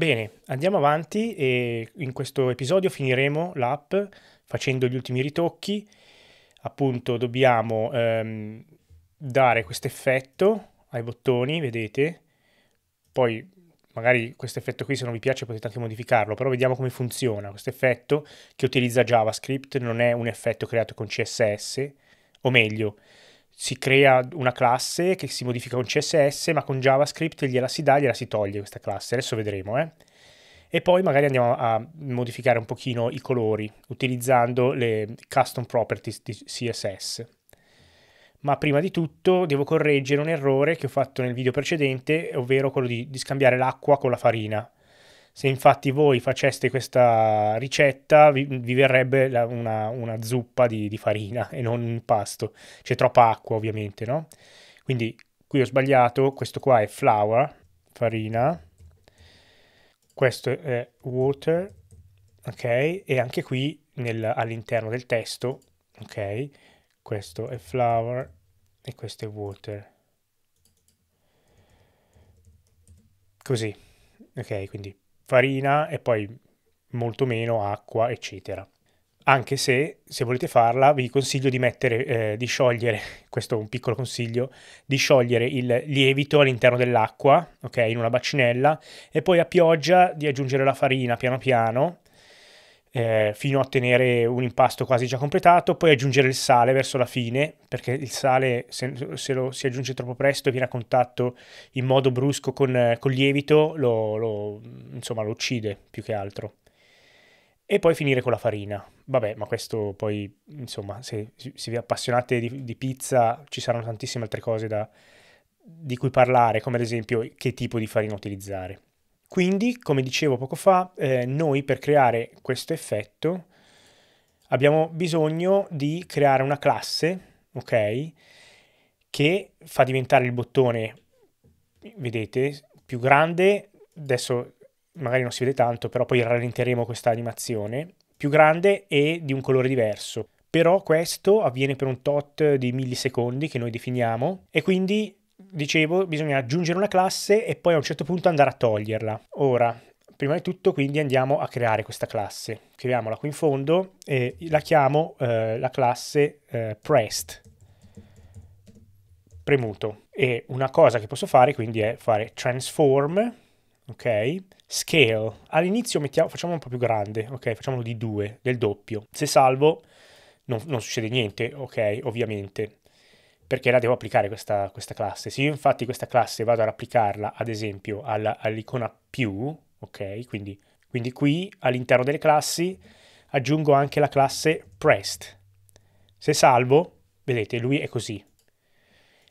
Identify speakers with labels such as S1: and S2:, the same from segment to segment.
S1: Bene, andiamo avanti e in questo episodio finiremo l'app facendo gli ultimi ritocchi. Appunto dobbiamo ehm, dare questo effetto ai bottoni, vedete? Poi magari questo effetto qui se non vi piace potete anche modificarlo, però vediamo come funziona questo effetto che utilizza JavaScript, non è un effetto creato con CSS, o meglio, si crea una classe che si modifica con CSS, ma con JavaScript gliela si dà, gliela si toglie questa classe. Adesso vedremo, eh? E poi magari andiamo a modificare un pochino i colori utilizzando le custom properties di CSS. Ma prima di tutto devo correggere un errore che ho fatto nel video precedente, ovvero quello di, di scambiare l'acqua con la farina. Se infatti voi faceste questa ricetta, vi, vi verrebbe la, una, una, zuppa di, di, farina e non un impasto. C'è troppa acqua, ovviamente, no? Quindi qui ho sbagliato, questo qua è flour, farina, questo è water, ok? E anche qui nel, all'interno del testo, ok? Questo è flour e questo è water. Così, ok? Quindi farina e poi molto meno acqua, eccetera. Anche se, se volete farla, vi consiglio di mettere, eh, di sciogliere, questo è un piccolo consiglio, di sciogliere il lievito all'interno dell'acqua, ok, in una bacinella, e poi a pioggia di aggiungere la farina piano piano, eh, fino a ottenere un impasto quasi già completato, poi aggiungere il sale verso la fine, perché il sale se, se lo si aggiunge troppo presto e viene a contatto in modo brusco con, con lievito, lo, lo, insomma, lo uccide più che altro. E poi finire con la farina. Vabbè, ma questo poi, insomma, se, se vi appassionate di, di, pizza ci saranno tantissime altre cose da, di cui parlare, come ad esempio che tipo di farina utilizzare. Quindi, come dicevo poco fa, eh, noi per creare questo effetto abbiamo bisogno di creare una classe, ok? Che fa diventare il bottone, vedete, più grande, adesso magari non si vede tanto, però poi rallenteremo questa animazione, più grande e di un colore diverso. Però questo avviene per un tot di millisecondi che noi definiamo e quindi dicevo, bisogna aggiungere una classe e poi a un certo punto andare a toglierla. Ora, prima di tutto quindi andiamo a creare questa classe. Creiamola qui in fondo e la chiamo eh, la classe eh, pressed, premuto. E una cosa che posso fare quindi è fare transform, ok? Scale. All'inizio facciamo un po' più grande, ok? Facciamolo di 2, del doppio. Se salvo non, non succede niente, ok? Ovviamente perché la devo applicare questa, questa classe. Se io infatti questa classe vado ad applicarla, ad esempio, alla, all'icona più, ok? Quindi, quindi qui all'interno delle classi aggiungo anche la classe pressed. Se salvo, vedete, lui è così.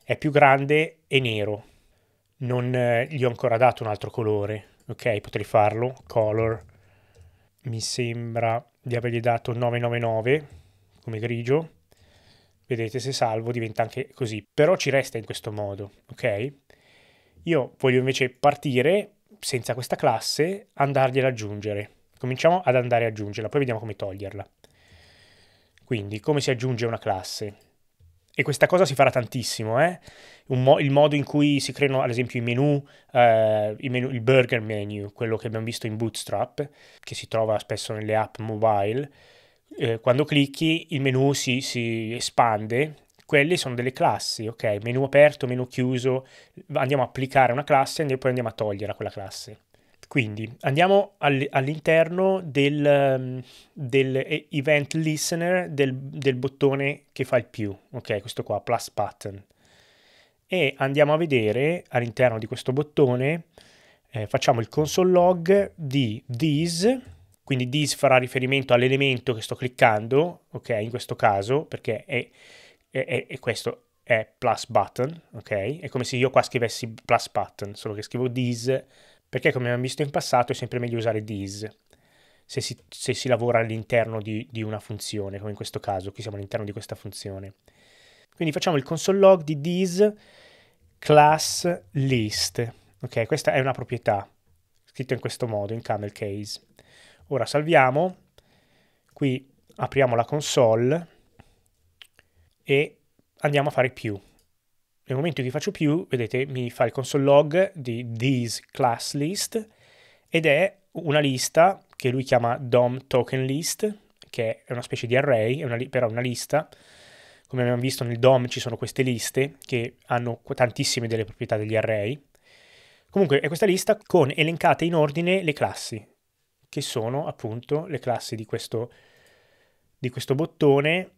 S1: È più grande e nero. Non eh, gli ho ancora dato un altro colore, ok? Potrei farlo, color. Mi sembra di avergli dato 999 come grigio vedete se salvo diventa anche così, però ci resta in questo modo, ok? Io voglio invece partire senza questa classe, andargliela ad aggiungere. Cominciamo ad andare ad aggiungerla, poi vediamo come toglierla. Quindi, come si aggiunge una classe? E questa cosa si farà tantissimo, eh? mo- il modo in cui si creano, ad esempio, i menu, eh, i menu, il burger menu, quello che abbiamo visto in Bootstrap, che si trova spesso nelle app mobile, eh, quando clicchi il menu si, si espande quelle sono delle classi, ok? Menu aperto, menu chiuso, andiamo a applicare una classe e poi andiamo a togliere quella classe. Quindi andiamo all'interno del, ehm, del, eh, event listener del, del, bottone che fa il più, ok? Questo qua, plus button. E andiamo a vedere all'interno di questo bottone, eh, facciamo il console log di these, quindi this farà riferimento all'elemento che sto cliccando, ok, in questo caso, perché è, è, è questo è plus button, ok? È come se io qua scrivessi plus button, solo che scrivo this, perché come abbiamo visto in passato è sempre meglio usare this, se si, se si lavora all'interno di, di, una funzione, come in questo caso, qui siamo all'interno di questa funzione. Quindi facciamo il console log di this class list, ok? Questa è una proprietà, scritta in questo modo, in camel case. Ora salviamo, qui apriamo la console e andiamo a fare più. Nel momento in cui faccio più, vedete, mi fa il console log di this class list ed è una lista che lui chiama DOM token list, che è una specie di array, è una però una lista. Come abbiamo visto nel DOM ci sono queste liste che hanno tantissime delle proprietà degli array. Comunque è questa lista con elencate in ordine le classi che sono appunto le classi di questo, di questo bottone,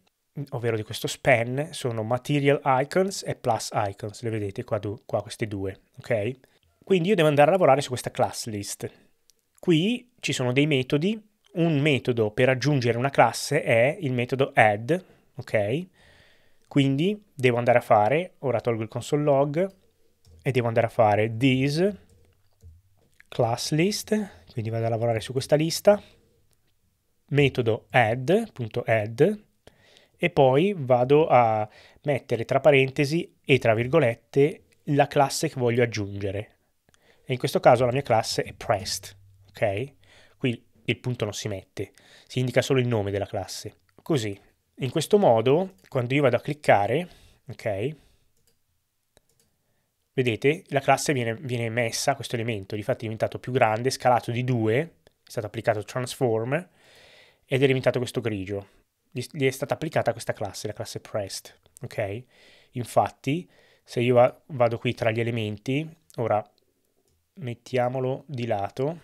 S1: ovvero di questo span, sono material icons e plus icons, le vedete qua, qua queste due, ok? Quindi io devo andare a lavorare su questa class list. Qui ci sono dei metodi, un metodo per aggiungere una classe è il metodo add, ok? Quindi devo andare a fare, ora tolgo il console log, e devo andare a fare this class list, quindi vado a lavorare su questa lista, metodo add.add e poi vado a mettere tra parentesi e tra virgolette la classe che voglio aggiungere. E in questo caso la mia classe è pressed, ok? Qui il punto non si mette, si indica solo il nome della classe. Così, in questo modo, quando io vado a cliccare, ok? Vedete, la classe viene, viene messa, questo elemento, difatti è diventato più grande, scalato di 2, è stato applicato transform ed è diventato questo grigio. Gli è stata applicata questa classe, la classe pressed, ok? Infatti, se io vado qui tra gli elementi, ora mettiamolo di lato,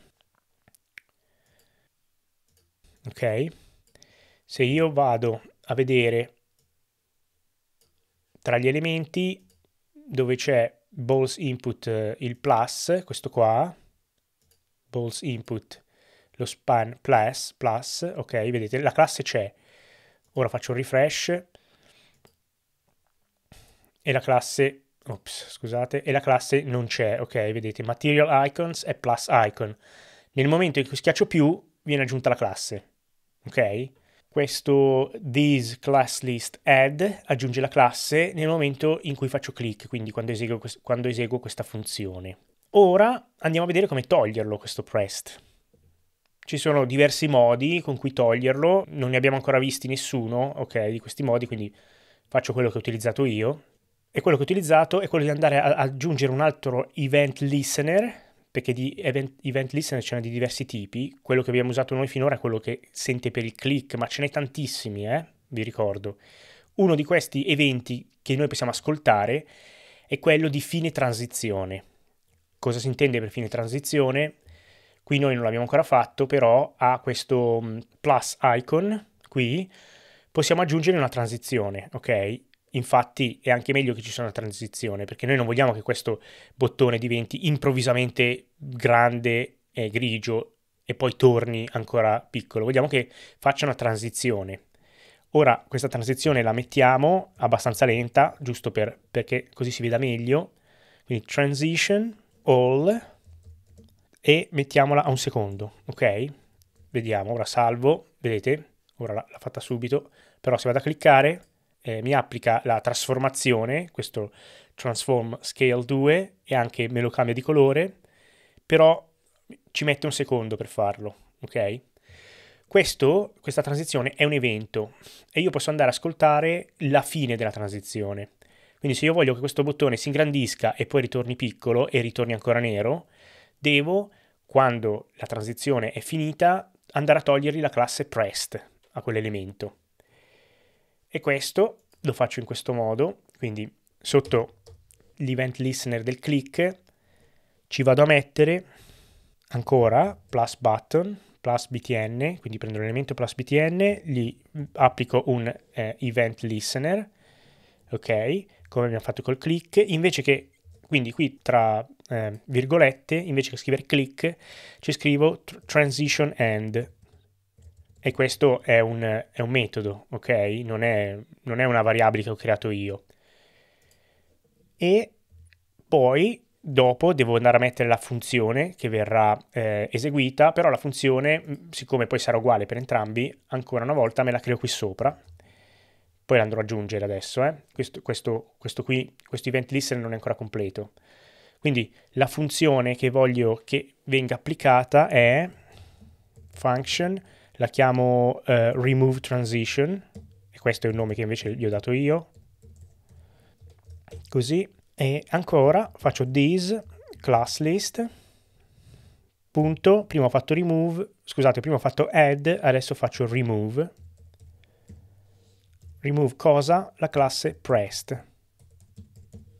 S1: ok? Se io vado a vedere tra gli elementi dove c'è balls input eh, il plus, questo qua, balls input lo span plus, plus, ok, vedete, la classe c'è. Ora faccio un refresh e la classe, ops, scusate, e la classe non c'è, ok, vedete, material icons e plus icon. Nel momento in cui schiaccio più viene aggiunta la classe, ok? questo this class list add aggiunge la classe nel momento in cui faccio click, quindi quando eseguo, quando eseguo questa funzione. Ora andiamo a vedere come toglierlo questo pressed. Ci sono diversi modi con cui toglierlo, non ne abbiamo ancora visti nessuno, ok, di questi modi, quindi faccio quello che ho utilizzato io. E quello che ho utilizzato è quello di andare ad aggiungere un altro event listener perché di event, event listener ce n'è di diversi tipi, quello che abbiamo usato noi finora è quello che sente per il click, ma ce n'è tantissimi, eh? vi ricordo. Uno di questi eventi che noi possiamo ascoltare è quello di fine transizione. Cosa si intende per fine transizione? Qui noi non l'abbiamo ancora fatto, però a questo mm, plus icon qui possiamo aggiungere una transizione, ok? Infatti è anche meglio che ci sia una transizione, perché noi non vogliamo che questo bottone diventi improvvisamente grande e grigio e poi torni ancora piccolo. Vogliamo che faccia una transizione. Ora questa transizione la mettiamo abbastanza lenta, giusto per, perché così si veda meglio. Quindi transition, all, e mettiamola a un secondo, ok? Vediamo, ora salvo, vedete? Ora l'ha fatta subito, però se vado a cliccare eh, mi applica la trasformazione, questo transform scale 2 e anche me lo cambia di colore, però ci mette un secondo per farlo, ok? Questo, questa transizione è un evento e io posso andare a ascoltare la fine della transizione. Quindi se io voglio che questo bottone si ingrandisca e poi ritorni piccolo e ritorni ancora nero, devo, quando la transizione è finita, andare a togliergli la classe pressed a quell'elemento. E questo lo faccio in questo modo, quindi sotto l'event listener del click ci vado a mettere ancora plus button plus btn, quindi prendo l'elemento plus btn, gli applico un eh, event listener, ok? Come abbiamo fatto col click, invece che, quindi qui tra eh, virgolette, invece che scrivere click, ci scrivo tr transition end, e questo è un, è un metodo, ok? Non è, non è una variabile che ho creato io. E poi dopo devo andare a mettere la funzione che verrà eh, eseguita, però la funzione, mm, siccome poi sarà uguale per entrambi, ancora una volta me la creo qui sopra. Poi l'andrò andrò ad aggiungere adesso, eh. questo, questo, questo, qui, questo event listener non è ancora completo. Quindi la funzione che voglio che venga applicata è function la chiamo eh, remove transition e questo è un nome che invece gli ho dato io così e ancora faccio this class list punto prima ho fatto remove scusate prima ho fatto add adesso faccio remove remove cosa la classe pressed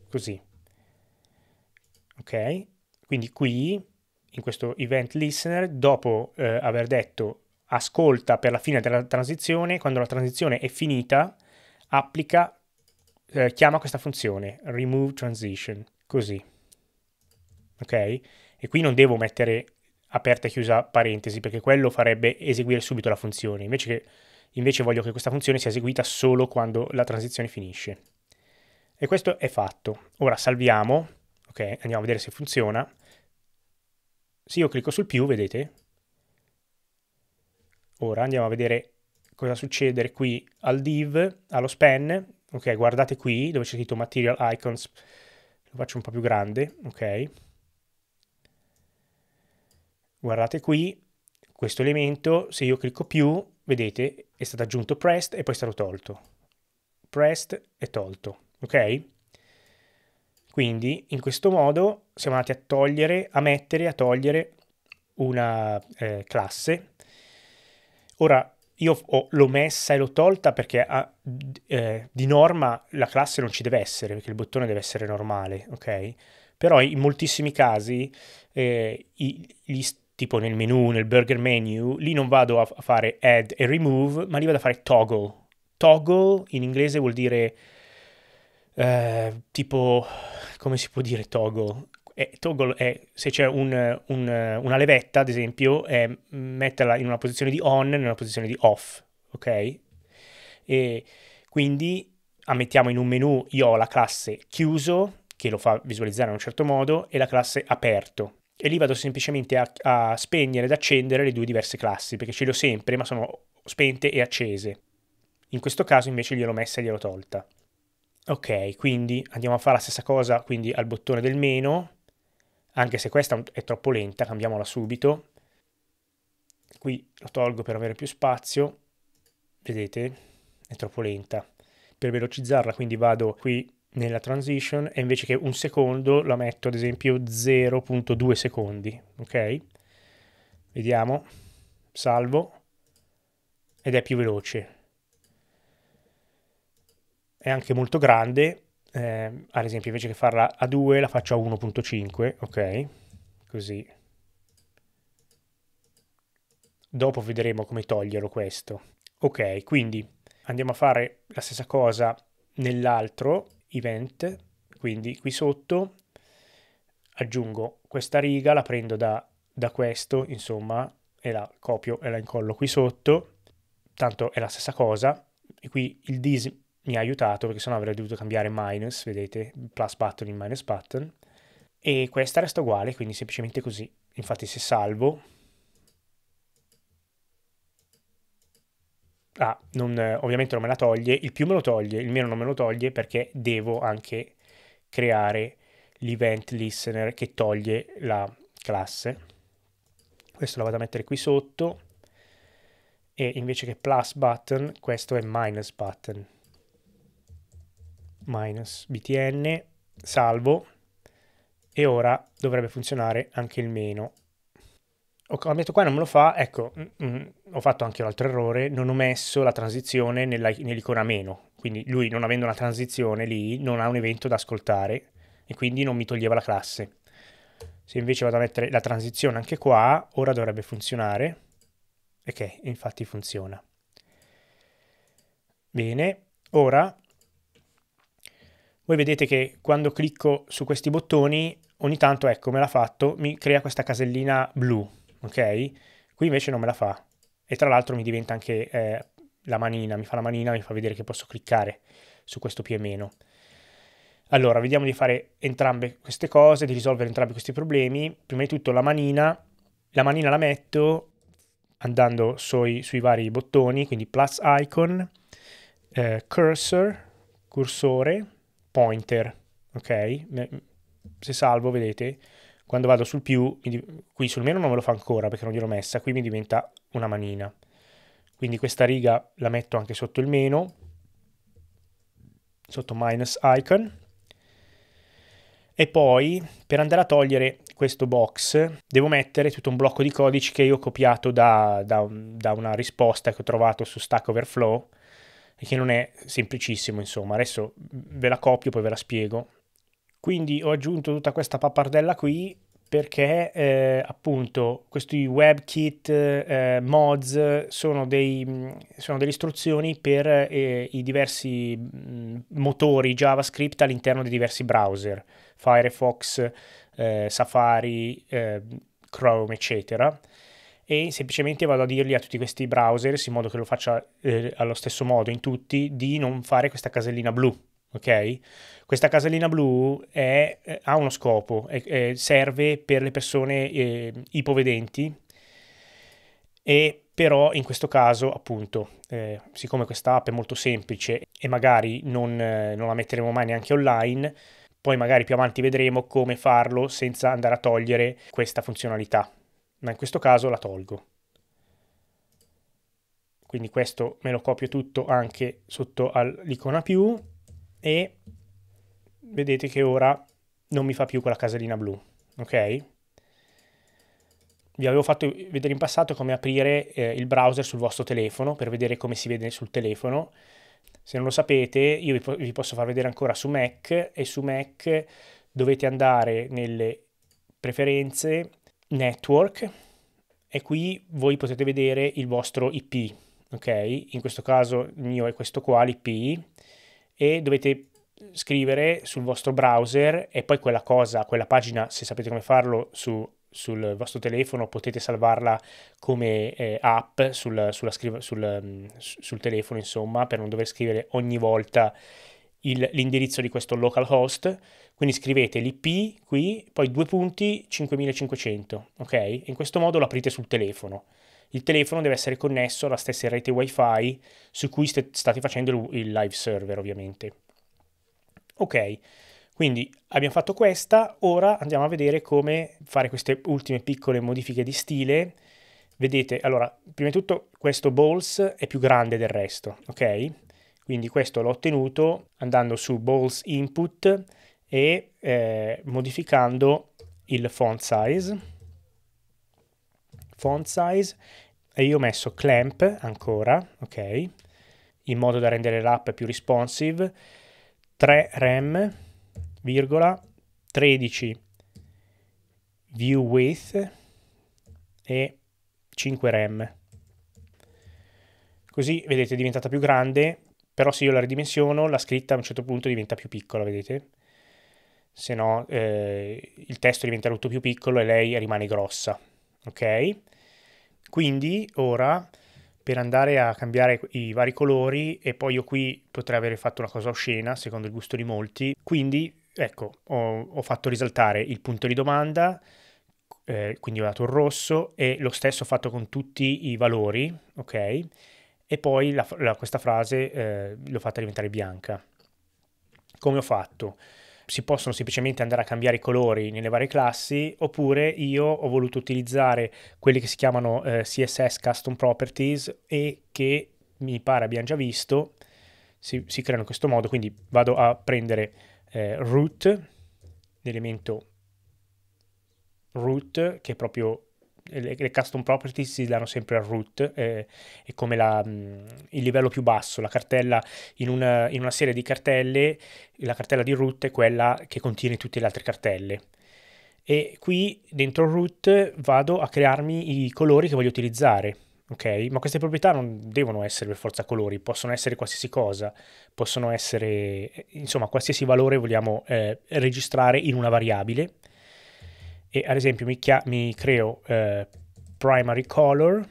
S1: così ok quindi qui in questo event listener dopo eh, aver detto ascolta per la fine della transizione, quando la transizione è finita, applica, eh, chiama questa funzione, remove transition, così. Ok? E qui non devo mettere aperta e chiusa parentesi, perché quello farebbe eseguire subito la funzione, invece, che, invece voglio che questa funzione sia eseguita solo quando la transizione finisce. E questo è fatto. Ora salviamo, ok, andiamo a vedere se funziona. Se io clicco sul più, vedete, Ora andiamo a vedere cosa succede qui al div, allo span. Ok, guardate qui dove c'è scritto material icons. Lo faccio un po' più grande, ok. Guardate qui, questo elemento, se io clicco più, vedete, è stato aggiunto pressed e poi è stato tolto. Pressed e tolto, ok? Quindi in questo modo siamo andati a togliere, a mettere, a togliere una eh, classe Ora, io ho, l'ho messa e l'ho tolta perché ha, ah, eh, di norma la classe non ci deve essere, perché il bottone deve essere normale, ok? Però in moltissimi casi, eh, i, gli, tipo nel menu, nel burger menu, lì non vado a, a fare add e remove, ma lì vado a fare toggle. Toggle in inglese vuol dire eh, tipo, come si può dire toggle? eh, toggle è se c'è un, un, una levetta, ad esempio, è metterla in una posizione di on e in una posizione di off, ok? E quindi ammettiamo in un menu io ho la classe chiuso, che lo fa visualizzare in un certo modo, e la classe aperto, e lì vado semplicemente a, a, spegnere ed accendere le due diverse classi perché ce le ho sempre ma sono spente e accese in questo caso invece gliel'ho messa e gliel'ho tolta ok quindi andiamo a fare la stessa cosa quindi al bottone del meno anche se questa è troppo lenta, cambiamola subito. Qui lo tolgo per avere più spazio, vedete, è troppo lenta. Per velocizzarla quindi vado qui nella transition e invece che un secondo la metto ad esempio 0.2 secondi, ok? Vediamo, salvo, ed è più veloce. È anche molto grande, eh, ad esempio invece che farla a 2 la faccio a 1.5, ok? Così. Dopo vedremo come toglierlo questo. Ok, quindi andiamo a fare la stessa cosa nell'altro event, quindi qui sotto aggiungo questa riga, la prendo da, da questo, insomma, e la copio e la incollo qui sotto, tanto è la stessa cosa, e qui il dis mi ha aiutato perché sennò avrei dovuto cambiare minus, vedete, plus button in minus button. E questa resta uguale, quindi semplicemente così. Infatti se salvo... Ah, non, ovviamente non me la toglie, il più me lo toglie, il meno non me lo toglie perché devo anche creare l'event listener che toglie la classe. Questo lo vado a mettere qui sotto e invece che plus button questo è minus button minus btn, salvo, e ora dovrebbe funzionare anche il meno. Ho cambiato qua, non me lo fa, ecco, mh, mm, mm, ho fatto anche un altro errore, non ho messo la transizione nella, nell'icona meno, quindi lui non avendo una transizione lì non ha un evento da ascoltare e quindi non mi toglieva la classe. Se invece vado a mettere la transizione anche qua, ora dovrebbe funzionare, ok, infatti funziona. Bene, ora voi vedete che quando clicco su questi bottoni, ogni tanto, ecco, me l'ha fatto, mi crea questa casellina blu, ok? Qui invece non me la fa. E tra l'altro mi diventa anche eh, la manina, mi fa la manina, mi fa vedere che posso cliccare su questo più e meno. Allora, vediamo di fare entrambe queste cose, di risolvere entrambi questi problemi. Prima di tutto la manina, la manina la metto andando sui, sui vari bottoni, quindi plus icon, eh, cursor, cursore, pointer, ok? Se salvo, vedete, quando vado sul più, qui sul meno non me lo fa ancora perché non gliel'ho messa, qui mi diventa una manina. Quindi questa riga la metto anche sotto il meno, sotto minus icon. E poi, per andare a togliere questo box, devo mettere tutto un blocco di codice che io ho copiato da, da, da una risposta che ho trovato su Stack Overflow, che non è semplicissimo, insomma. Adesso ve la copio, poi ve la spiego. Quindi ho aggiunto tutta questa pappardella qui perché eh, appunto questi WebKit eh, mods sono, dei, mm, sono, delle istruzioni per eh, i diversi mm, motori JavaScript all'interno di diversi browser, Firefox, eh, Safari, eh, Chrome, eccetera e semplicemente vado a dirgli a tutti questi browser, in modo che lo faccia eh, allo stesso modo in tutti, di non fare questa casellina blu. Ok? Questa casellina blu è, eh, ha uno scopo, è, serve per le persone eh, ipovedenti e però in questo caso appunto eh, siccome questa app è molto semplice e magari non, eh, non, la metteremo mai neanche online poi magari più avanti vedremo come farlo senza andare a togliere questa funzionalità ma in questo caso la tolgo. Quindi questo me lo copio tutto anche sotto all'icona più e vedete che ora non mi fa più quella casellina blu, ok? Vi avevo fatto vedere in passato come aprire eh, il browser sul vostro telefono per vedere come si vede sul telefono. Se non lo sapete, io vi, po vi posso far vedere ancora su Mac e su Mac dovete andare nelle preferenze network e qui voi potete vedere il vostro IP, ok? In questo caso il mio è questo qua, l'IP, e dovete scrivere sul vostro browser e poi quella cosa, quella pagina, se sapete come farlo su, sul vostro telefono, potete salvarla come eh, app sul, scriva, sul, mm, sul telefono, insomma, per non dover scrivere ogni volta il, l'indirizzo di questo localhost, quindi scrivete l'IP qui, poi due punti 5500, ok? in questo modo lo aprite sul telefono. Il telefono deve essere connesso alla stessa rete wifi su cui st- state facendo il live server ovviamente. Ok, quindi abbiamo fatto questa, ora andiamo a vedere come fare queste ultime piccole modifiche di stile. Vedete, allora, prima di tutto questo balls è più grande del resto, ok? Quindi questo l'ho ottenuto andando su Balls Input e eh, modificando il font size. Font size e io ho messo clamp ancora, ok, in modo da rendere l'app più responsive, 3 rem, virgola, 13 view width e 5 rem. Così vedete è diventata più grande, però se io la ridimensiono, la scritta a un certo punto diventa più piccola, vedete? Se no, eh, il testo diventa tutto più piccolo e lei rimane grossa, ok? Quindi, ora, per andare a cambiare i vari colori, e poi io qui potrei avere fatto una cosa oscena, secondo il gusto di molti, quindi, ecco, ho, ho fatto risaltare il punto di domanda, eh, quindi ho dato il rosso, e lo stesso ho fatto con tutti i valori, ok? e poi la, la, questa frase eh, l'ho fatta diventare bianca. Come ho fatto? Si possono semplicemente andare a cambiare i colori nelle varie classi, oppure io ho voluto utilizzare quelli che si chiamano eh, CSS Custom Properties e che mi pare abbiamo già visto, si, si creano in questo modo, quindi vado a prendere eh, root, l'elemento root che è proprio le, le custom property si danno sempre al root, eh, è come la, mm, il livello più basso, la cartella in una, in una serie di cartelle, la cartella di root è quella che contiene tutte le altre cartelle e qui dentro root vado a crearmi i colori che voglio utilizzare. Ok, ma queste proprietà non devono essere per forza colori, possono essere qualsiasi cosa, possono essere insomma qualsiasi valore vogliamo eh, registrare in una variabile e ad esempio mi, mi creo eh, primary color,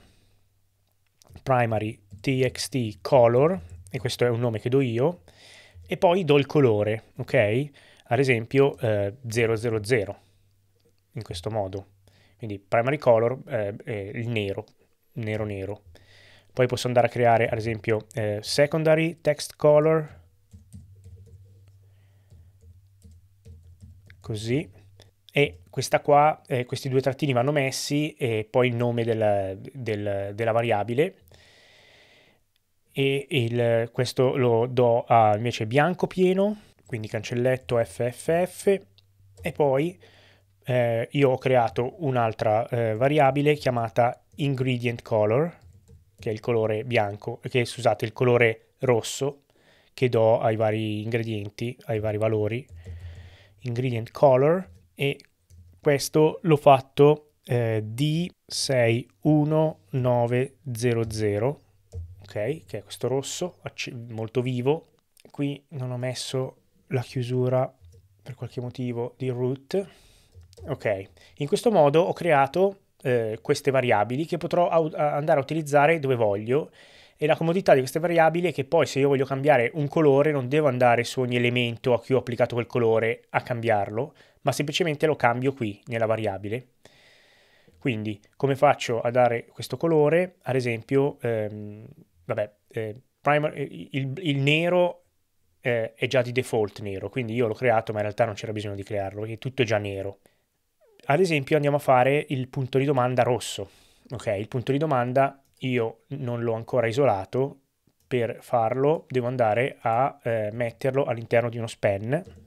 S1: primary txt color, e questo è un nome che do io, e poi do il colore, ok? Ad esempio eh, 000, in questo modo. Quindi primary color eh, è il nero, nero nero. Poi posso andare a creare ad esempio eh, secondary text color, così, e questa qua, eh, questi due trattini vanno messi e poi il nome del, del, della variabile e il, questo lo do a invece bianco pieno, quindi cancelletto fff e poi eh, io ho creato un'altra eh, variabile chiamata ingredient color che è il colore bianco, che scusate, il colore rosso che do ai vari ingredienti, ai vari valori ingredient color e questo l'ho fatto eh, D61900, ok, che è questo rosso, molto vivo. Qui non ho messo la chiusura per qualche motivo di root. Ok, in questo modo ho creato eh, queste variabili che potrò andare a utilizzare dove voglio e la comodità di queste variabili è che poi se io voglio cambiare un colore non devo andare su ogni elemento a cui ho applicato quel colore a cambiarlo, ma semplicemente lo cambio qui nella variabile. Quindi come faccio a dare questo colore? Ad esempio, ehm, vabbè, eh, primer, eh, il, il, nero eh, è già di default nero, quindi io l'ho creato ma in realtà non c'era bisogno di crearlo perché tutto è già nero. Ad esempio andiamo a fare il punto di domanda rosso. Ok, il punto di domanda io non l'ho ancora isolato, per farlo devo andare a eh, metterlo all'interno di uno span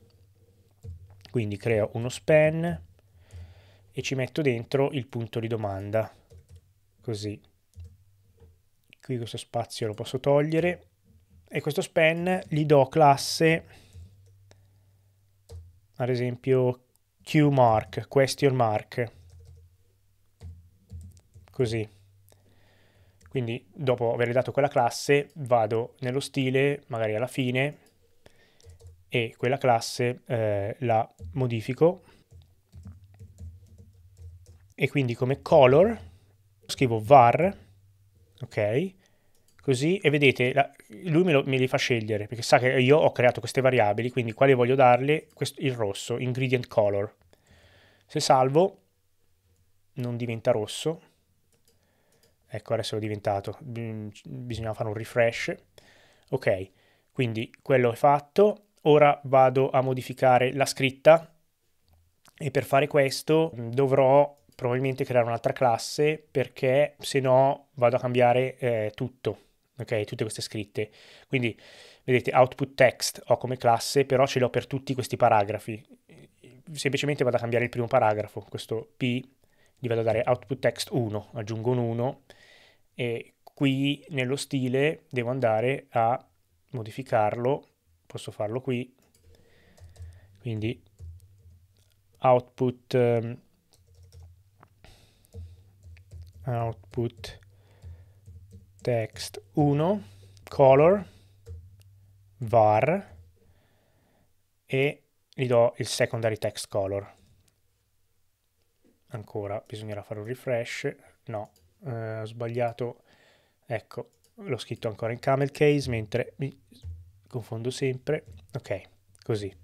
S1: quindi creo uno span e ci metto dentro il punto di domanda, così. Qui questo spazio lo posso togliere e questo span gli do classe, ad esempio, QMark, question mark, così. Quindi dopo aver dato quella classe vado nello stile, magari alla fine, e quella classe eh, la modifico e quindi come color scrivo var, ok? Così, e vedete, la, lui me, lo, me, li fa scegliere, perché sa che io ho creato queste variabili, quindi quale voglio darle? Questo, il rosso, ingredient color. Se salvo, non diventa rosso. Ecco, adesso l'ho diventato. Bisogna fare un refresh. Ok, quindi quello è fatto. Ora vado a modificare la scritta e per fare questo mm, dovrò probabilmente creare un'altra classe perché se no vado a cambiare eh, tutto. ok? tutte queste scritte. Quindi vedete output text ho come classe, però ce l'ho per tutti questi paragrafi. Semplicemente vado a cambiare il primo paragrafo, questo P, gli vado a dare output text 1, aggiungo un 1 e qui nello stile devo andare a modificarlo posso farlo qui, quindi output, um, output text 1, color, var e gli do il secondary text color. Ancora, bisognerà fare un refresh, no, eh, ho sbagliato, ecco, l'ho scritto ancora in camel case, mentre mi confondo sempre, ok, così.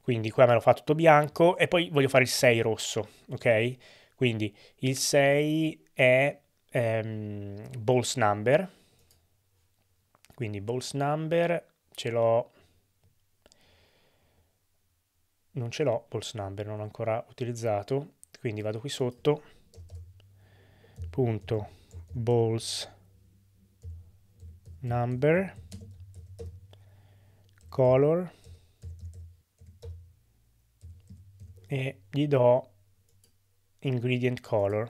S1: Quindi qua me lo fa tutto bianco e poi voglio fare il 6 rosso, ok? Quindi il 6 è ehm, balls number, quindi balls number ce l'ho non ce l'ho balls number non l'ho ancora utilizzato quindi vado qui sotto punto balls number color e gli do ingredient color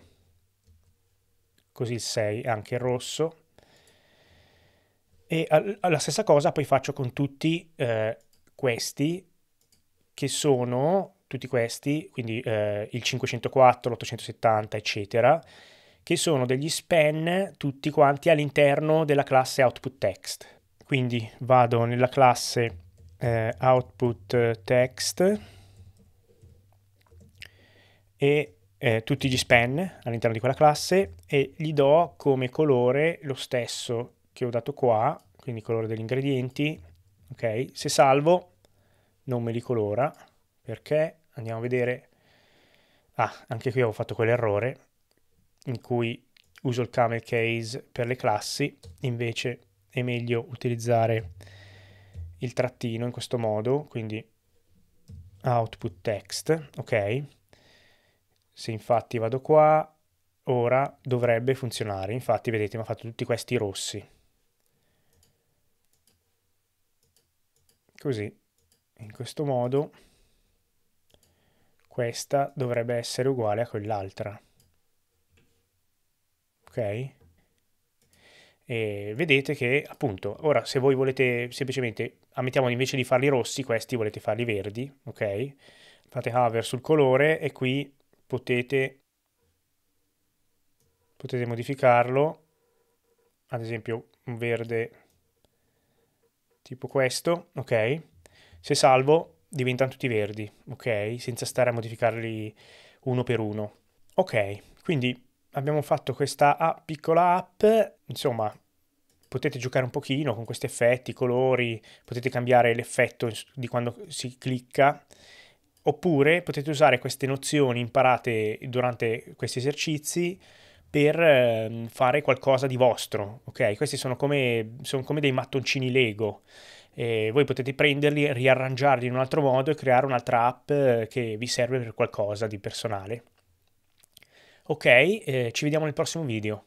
S1: così il 6 è anche rosso e la stessa cosa poi faccio con tutti eh, questi che sono tutti questi quindi eh, il 504 l'870 eccetera che sono degli span tutti quanti all'interno della classe output text quindi vado nella classe eh, output eh, text e eh, tutti gli span all'interno di quella classe e gli do come colore lo stesso che ho dato qua, quindi colore degli ingredienti, ok? Se salvo non me li colora perché andiamo a vedere ah, anche qui avevo fatto quell'errore in cui uso il camel case per le classi, invece è meglio utilizzare il trattino in questo modo, quindi output text, ok? Se infatti vado qua, ora dovrebbe funzionare, infatti vedete mi ha fatto tutti questi rossi. Così, in questo modo, questa dovrebbe essere uguale a quell'altra. Ok? e vedete che appunto ora se voi volete semplicemente ammettiamo invece di farli rossi questi volete farli verdi ok fate hover sul colore e qui potete potete modificarlo ad esempio un verde tipo questo ok se salvo diventano tutti verdi ok senza stare a modificarli uno per uno ok quindi abbiamo fatto questa app, piccola app, insomma potete giocare un pochino con questi effetti, colori, potete cambiare l'effetto di quando si clicca, oppure potete usare queste nozioni imparate durante questi esercizi per ehm, fare qualcosa di vostro, ok? Questi sono come, sono come dei mattoncini Lego. E voi potete prenderli, riarrangiarli in un altro modo e creare un'altra app eh, che vi serve per qualcosa di personale. Ok, eh, ci vediamo nel prossimo video.